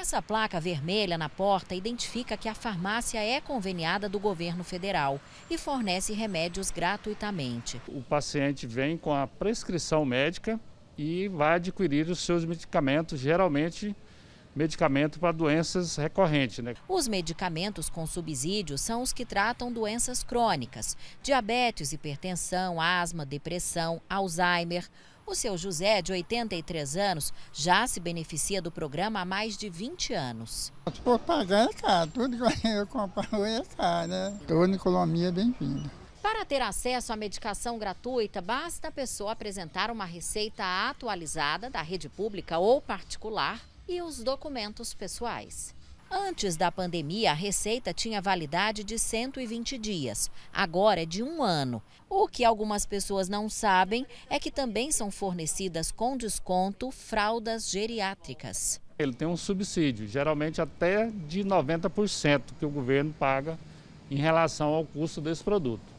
Essa placa vermelha na porta identifica que a farmácia é conveniada do governo federal e fornece remédios gratuitamente. O paciente vem com a prescrição médica e vai adquirir os seus medicamentos, geralmente medicamento para doenças recorrentes. Né? Os medicamentos com subsídio são os que tratam doenças crônicas, diabetes, hipertensão, asma, depressão, Alzheimer. O seu José, de 83 anos, já se beneficia do programa há mais de 20 anos. Por pagar é tá, caro, tudo que eu comprar é caro, né? Toda economia é bem-vinda. Para ter acesso à medicação gratuita, basta a pessoa apresentar uma receita atualizada da rede pública ou particular e os documentos pessoais. Antes da pandemia, a receita tinha validade de 120 dias, agora é de um ano. O que algumas pessoas não sabem é que também são fornecidas com desconto fraldas geriátricas. Ele tem um subsídio, geralmente até de 90% que o governo paga em relação ao custo desse produto.